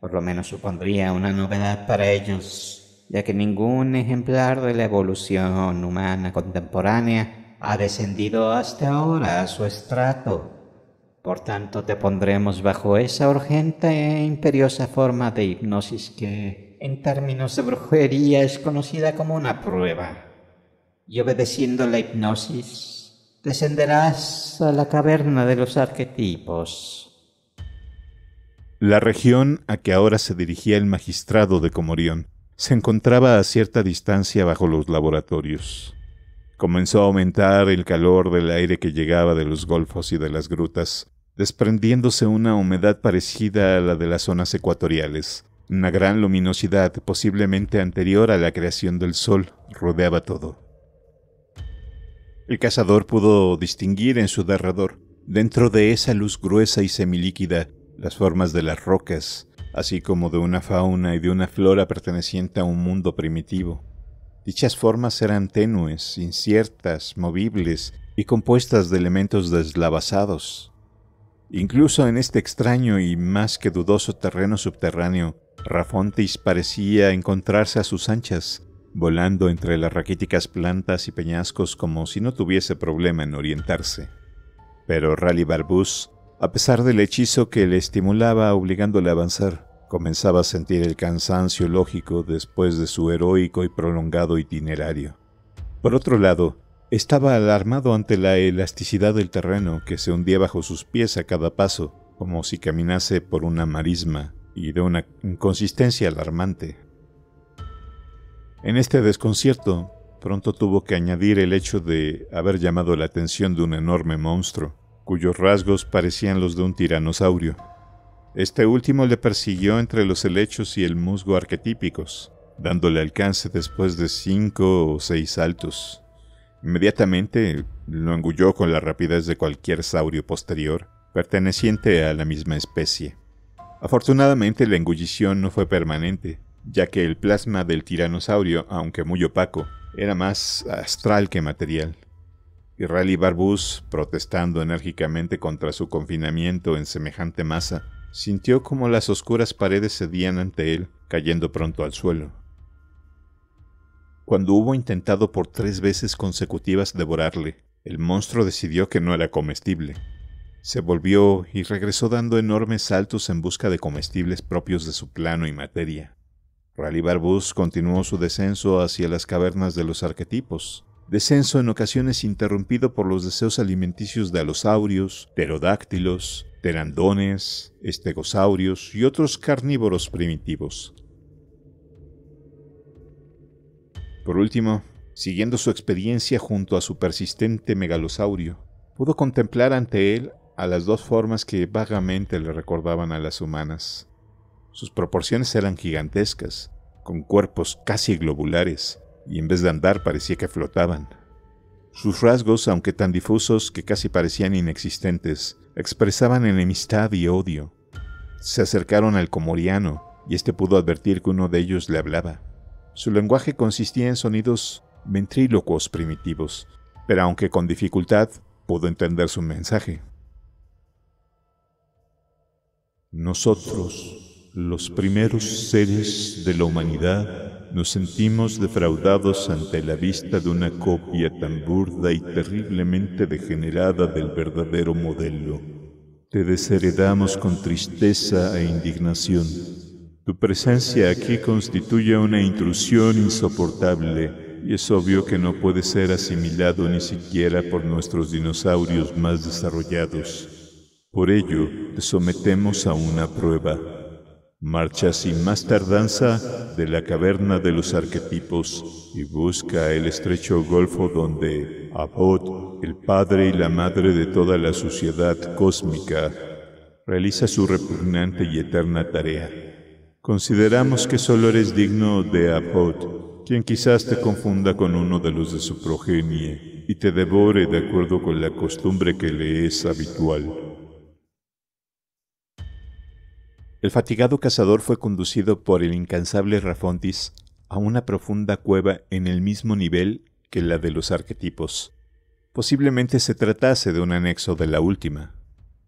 Por lo menos supondría una novedad para ellos, ya que ningún ejemplar de la evolución humana contemporánea ha descendido hasta ahora a su estrato. Por tanto, te pondremos bajo esa urgente e imperiosa forma de hipnosis que en términos de brujería es conocida como una prueba. Y obedeciendo la hipnosis, descenderás a la caverna de los arquetipos. La región a que ahora se dirigía el magistrado de Comorión se encontraba a cierta distancia bajo los laboratorios. Comenzó a aumentar el calor del aire que llegaba de los golfos y de las grutas, desprendiéndose una humedad parecida a la de las zonas ecuatoriales, una gran luminosidad, posiblemente anterior a la creación del sol, rodeaba todo. El cazador pudo distinguir en su derredor, dentro de esa luz gruesa y semilíquida, las formas de las rocas, así como de una fauna y de una flora perteneciente a un mundo primitivo. Dichas formas eran tenues, inciertas, movibles y compuestas de elementos deslavazados. Incluso en este extraño y más que dudoso terreno subterráneo, Rafontis parecía encontrarse a sus anchas, volando entre las raquíticas plantas y peñascos como si no tuviese problema en orientarse. Pero Rally Barbus, a pesar del hechizo que le estimulaba obligándole a avanzar, comenzaba a sentir el cansancio lógico después de su heroico y prolongado itinerario. Por otro lado, estaba alarmado ante la elasticidad del terreno que se hundía bajo sus pies a cada paso, como si caminase por una marisma y de una inconsistencia alarmante. En este desconcierto, pronto tuvo que añadir el hecho de haber llamado la atención de un enorme monstruo, cuyos rasgos parecían los de un tiranosaurio. Este último le persiguió entre los helechos y el musgo arquetípicos, dándole alcance después de cinco o seis saltos. Inmediatamente lo engulló con la rapidez de cualquier saurio posterior, perteneciente a la misma especie. Afortunadamente la engullición no fue permanente, ya que el plasma del tiranosaurio, aunque muy opaco, era más astral que material. Y Rally Barbus, protestando enérgicamente contra su confinamiento en semejante masa, sintió como las oscuras paredes cedían ante él, cayendo pronto al suelo. Cuando hubo intentado por tres veces consecutivas devorarle, el monstruo decidió que no era comestible, se volvió y regresó dando enormes saltos en busca de comestibles propios de su plano y materia. Rally Barbus continuó su descenso hacia las cavernas de los arquetipos, descenso en ocasiones interrumpido por los deseos alimenticios de alosaurios, pterodáctilos, terandones, estegosaurios y otros carnívoros primitivos. Por último, siguiendo su experiencia junto a su persistente megalosaurio, pudo contemplar ante él a las dos formas que vagamente le recordaban a las humanas. Sus proporciones eran gigantescas, con cuerpos casi globulares, y en vez de andar parecía que flotaban. Sus rasgos, aunque tan difusos que casi parecían inexistentes, expresaban enemistad y odio. Se acercaron al comoriano, y este pudo advertir que uno de ellos le hablaba. Su lenguaje consistía en sonidos ventrílocos primitivos, pero aunque con dificultad pudo entender su mensaje. Nosotros, los primeros seres de la humanidad, nos sentimos defraudados ante la vista de una copia tan burda y terriblemente degenerada del verdadero modelo. Te desheredamos con tristeza e indignación. Tu presencia aquí constituye una intrusión insoportable y es obvio que no puede ser asimilado ni siquiera por nuestros dinosaurios más desarrollados. Por ello, te sometemos a una prueba. Marcha sin más tardanza de la caverna de los arquetipos y busca el estrecho golfo donde Abod, el padre y la madre de toda la sociedad cósmica, realiza su repugnante y eterna tarea. Consideramos que solo eres digno de Abod, quien quizás te confunda con uno de los de su progenie y te devore de acuerdo con la costumbre que le es habitual. El fatigado cazador fue conducido por el incansable Rafontis a una profunda cueva en el mismo nivel que la de los arquetipos. Posiblemente se tratase de un anexo de la última.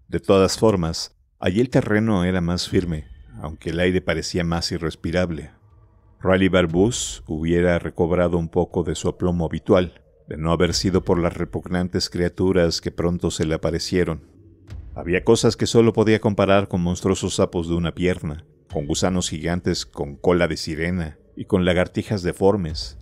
De todas formas, allí el terreno era más firme, aunque el aire parecía más irrespirable. Rally Barbus hubiera recobrado un poco de su aplomo habitual, de no haber sido por las repugnantes criaturas que pronto se le aparecieron. Había cosas que solo podía comparar con monstruosos sapos de una pierna, con gusanos gigantes con cola de sirena y con lagartijas deformes.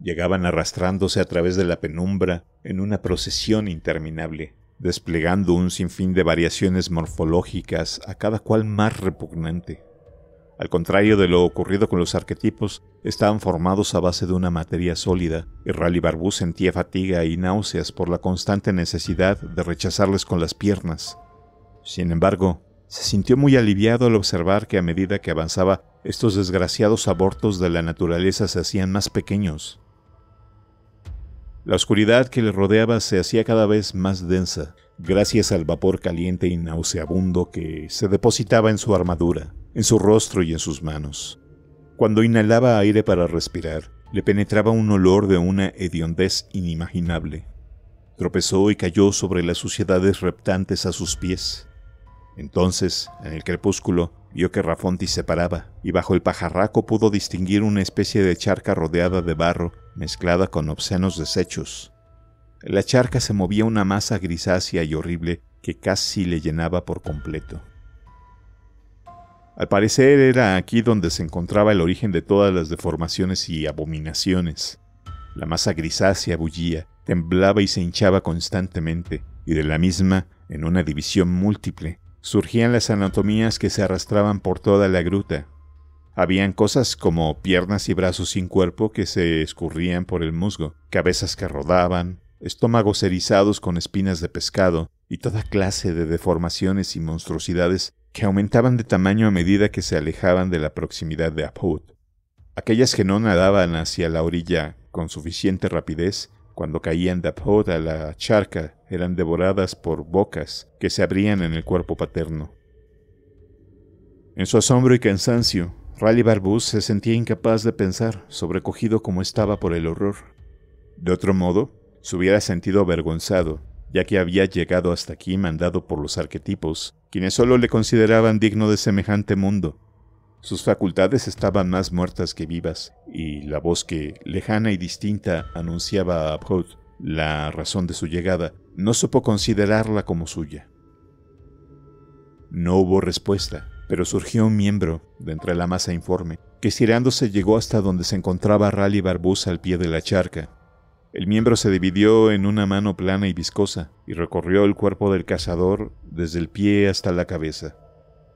Llegaban arrastrándose a través de la penumbra en una procesión interminable, desplegando un sinfín de variaciones morfológicas a cada cual más repugnante. Al contrario de lo ocurrido con los arquetipos, estaban formados a base de una materia sólida, y Rally Barbú sentía fatiga y náuseas por la constante necesidad de rechazarles con las piernas. Sin embargo, se sintió muy aliviado al observar que a medida que avanzaba, estos desgraciados abortos de la naturaleza se hacían más pequeños. La oscuridad que le rodeaba se hacía cada vez más densa, gracias al vapor caliente y nauseabundo que se depositaba en su armadura, en su rostro y en sus manos. Cuando inhalaba aire para respirar, le penetraba un olor de una hediondez inimaginable. Tropezó y cayó sobre las suciedades reptantes a sus pies. Entonces, en el crepúsculo, vio que Rafonti se paraba, y bajo el pajarraco pudo distinguir una especie de charca rodeada de barro, mezclada con obscenos desechos. La charca se movía una masa grisácea y horrible que casi le llenaba por completo. Al parecer era aquí donde se encontraba el origen de todas las deformaciones y abominaciones. La masa grisácea bullía, temblaba y se hinchaba constantemente, y de la misma, en una división múltiple, surgían las anatomías que se arrastraban por toda la gruta. Habían cosas como piernas y brazos sin cuerpo que se escurrían por el musgo, cabezas que rodaban, estómagos erizados con espinas de pescado y toda clase de deformaciones y monstruosidades que aumentaban de tamaño a medida que se alejaban de la proximidad de Apoud. Aquellas que no nadaban hacia la orilla con suficiente rapidez, cuando caían de Apoud a la charca, eran devoradas por bocas que se abrían en el cuerpo paterno. En su asombro y cansancio, Rally Barbus se sentía incapaz de pensar, sobrecogido como estaba por el horror. De otro modo, se hubiera sentido avergonzado, ya que había llegado hasta aquí mandado por los arquetipos, quienes solo le consideraban digno de semejante mundo. Sus facultades estaban más muertas que vivas, y la voz que, lejana y distinta, anunciaba a Abhut la razón de su llegada, no supo considerarla como suya. No hubo respuesta, pero surgió un miembro de entre la masa informe, que estirándose llegó hasta donde se encontraba Rally Barbosa al pie de la charca, el miembro se dividió en una mano plana y viscosa y recorrió el cuerpo del cazador desde el pie hasta la cabeza.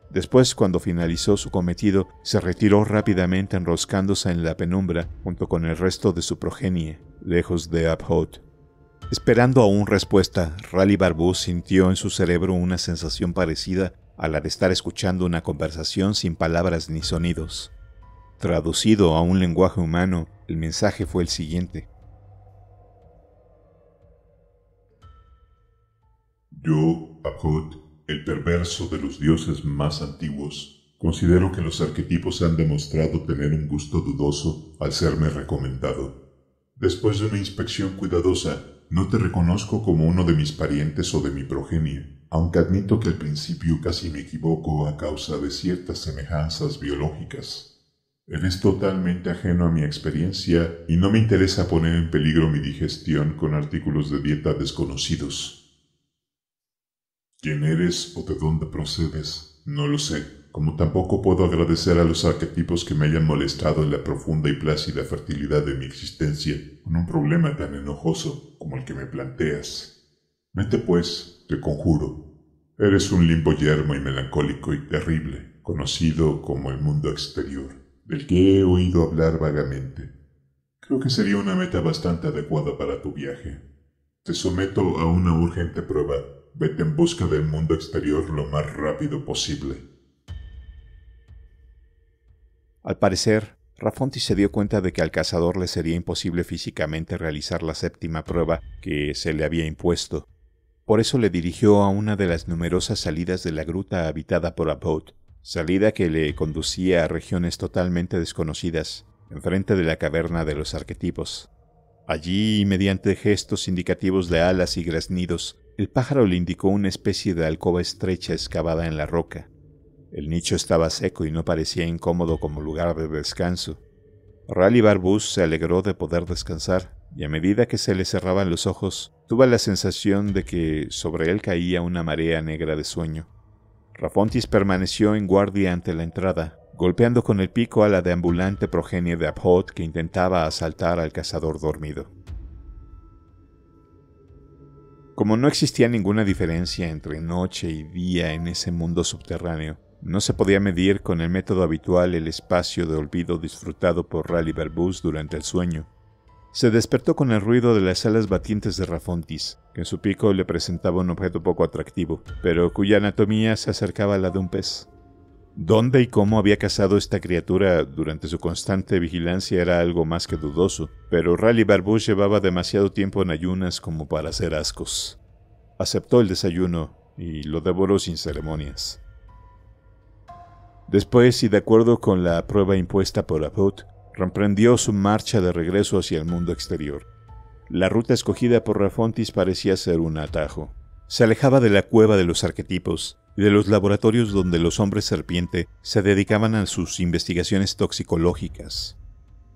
Después, cuando finalizó su cometido, se retiró rápidamente enroscándose en la penumbra junto con el resto de su progenie, lejos de Abhot. Esperando aún respuesta, Rally Barbu sintió en su cerebro una sensación parecida a la de estar escuchando una conversación sin palabras ni sonidos. Traducido a un lenguaje humano, el mensaje fue el siguiente. Yo, el perverso de los dioses más antiguos, considero que los arquetipos han demostrado tener un gusto dudoso al serme recomendado. Después de una inspección cuidadosa, no te reconozco como uno de mis parientes o de mi progenie, aunque admito que al principio casi me equivoco a causa de ciertas semejanzas biológicas. Eres totalmente ajeno a mi experiencia y no me interesa poner en peligro mi digestión con artículos de dieta desconocidos. ¿Quién eres o de dónde procedes? No lo sé, como tampoco puedo agradecer a los arquetipos que me hayan molestado en la profunda y plácida fertilidad de mi existencia con un problema tan enojoso como el que me planteas. Vete pues, te conjuro. Eres un limbo yermo y melancólico y terrible, conocido como el mundo exterior, del que he oído hablar vagamente. Creo que sería una meta bastante adecuada para tu viaje. Te someto a una urgente prueba vete en busca del mundo exterior lo más rápido posible. Al parecer, Rafonti se dio cuenta de que al cazador le sería imposible físicamente realizar la séptima prueba que se le había impuesto. Por eso le dirigió a una de las numerosas salidas de la gruta habitada por Abbott, salida que le conducía a regiones totalmente desconocidas, enfrente de la caverna de los arquetipos. Allí, mediante gestos indicativos de alas y graznidos, el pájaro le indicó una especie de alcoba estrecha excavada en la roca. El nicho estaba seco y no parecía incómodo como lugar de descanso. Rally Barbus se alegró de poder descansar, y a medida que se le cerraban los ojos, tuvo la sensación de que sobre él caía una marea negra de sueño. Rafontis permaneció en guardia ante la entrada, golpeando con el pico a la deambulante progenie de Abhot que intentaba asaltar al cazador dormido. Como no existía ninguna diferencia entre noche y día en ese mundo subterráneo, no se podía medir con el método habitual el espacio de olvido disfrutado por Rally Barbus durante el sueño. Se despertó con el ruido de las alas batientes de Rafontis, que en su pico le presentaba un objeto poco atractivo, pero cuya anatomía se acercaba a la de un pez. Dónde y cómo había cazado esta criatura durante su constante vigilancia era algo más que dudoso, pero Rally Barbush llevaba demasiado tiempo en ayunas como para hacer ascos. Aceptó el desayuno y lo devoró sin ceremonias. Después, y de acuerdo con la prueba impuesta por Abut, reprendió su marcha de regreso hacia el mundo exterior. La ruta escogida por Rafontis parecía ser un atajo. Se alejaba de la cueva de los arquetipos, de los laboratorios donde los hombres serpiente se dedicaban a sus investigaciones toxicológicas.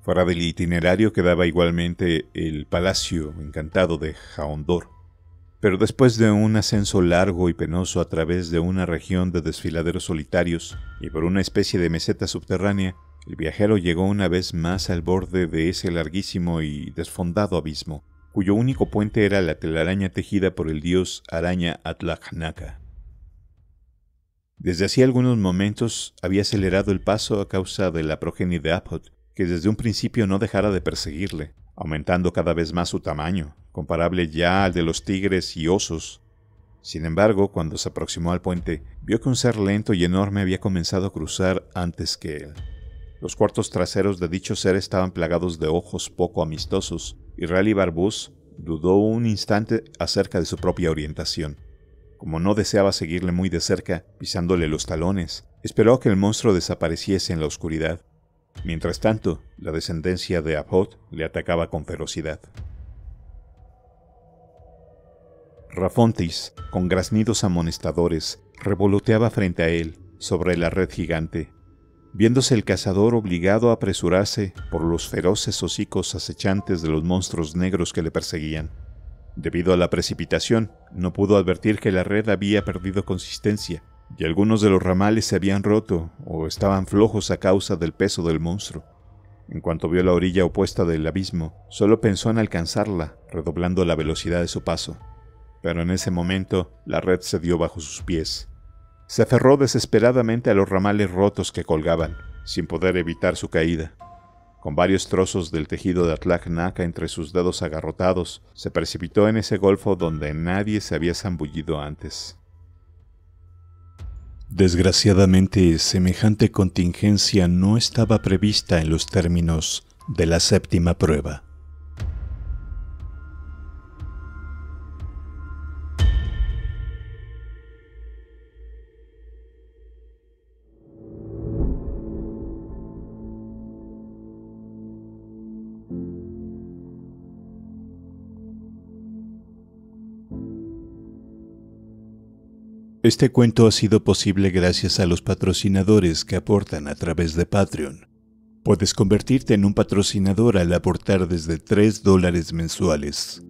Fuera del itinerario quedaba igualmente el Palacio Encantado de Jaondor. Pero después de un ascenso largo y penoso a través de una región de desfiladeros solitarios y por una especie de meseta subterránea, el viajero llegó una vez más al borde de ese larguísimo y desfondado abismo, cuyo único puente era la telaraña tejida por el dios araña Atlajnaka. Desde hacía algunos momentos había acelerado el paso a causa de la progenie de Apod, que desde un principio no dejara de perseguirle, aumentando cada vez más su tamaño, comparable ya al de los tigres y osos. Sin embargo, cuando se aproximó al puente, vio que un ser lento y enorme había comenzado a cruzar antes que él. Los cuartos traseros de dicho ser estaban plagados de ojos poco amistosos, y Rally Barbus dudó un instante acerca de su propia orientación. Como no deseaba seguirle muy de cerca, pisándole los talones, esperó a que el monstruo desapareciese en la oscuridad. Mientras tanto, la descendencia de Abod le atacaba con ferocidad. Rafontis, con graznidos amonestadores, revoloteaba frente a él, sobre la red gigante. Viéndose el cazador obligado a apresurarse por los feroces hocicos acechantes de los monstruos negros que le perseguían, Debido a la precipitación, no pudo advertir que la red había perdido consistencia y algunos de los ramales se habían roto o estaban flojos a causa del peso del monstruo. En cuanto vio la orilla opuesta del abismo, solo pensó en alcanzarla, redoblando la velocidad de su paso. Pero en ese momento, la red se dio bajo sus pies. Se aferró desesperadamente a los ramales rotos que colgaban, sin poder evitar su caída. Con varios trozos del tejido de atlac entre sus dedos agarrotados, se precipitó en ese golfo donde nadie se había zambullido antes. Desgraciadamente, semejante contingencia no estaba prevista en los términos de la séptima prueba. Este cuento ha sido posible gracias a los patrocinadores que aportan a través de Patreon. Puedes convertirte en un patrocinador al aportar desde 3 dólares mensuales.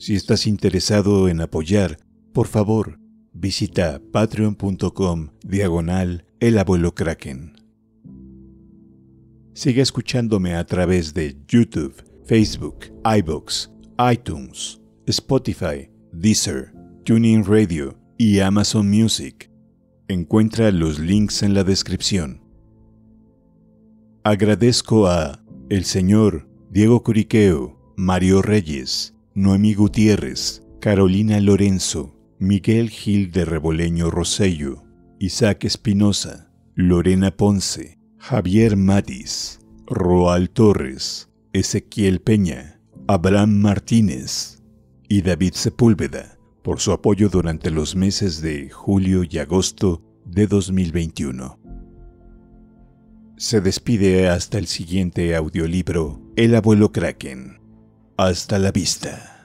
Si estás interesado en apoyar, por favor, visita patreon.com diagonal el abuelo kraken. Sigue escuchándome a través de YouTube, Facebook, iBooks, iTunes, Spotify, Deezer, TuneIn Radio, y Amazon Music. Encuentra los links en la descripción. Agradezco a el señor Diego Curiqueo, Mario Reyes, Noemí Gutiérrez, Carolina Lorenzo, Miguel Gil de Reboleño Rosello, Isaac Espinosa, Lorena Ponce, Javier Matis, Roal Torres, Ezequiel Peña, Abraham Martínez y David Sepúlveda por su apoyo durante los meses de julio y agosto de 2021. Se despide hasta el siguiente audiolibro, El abuelo Kraken. Hasta la vista.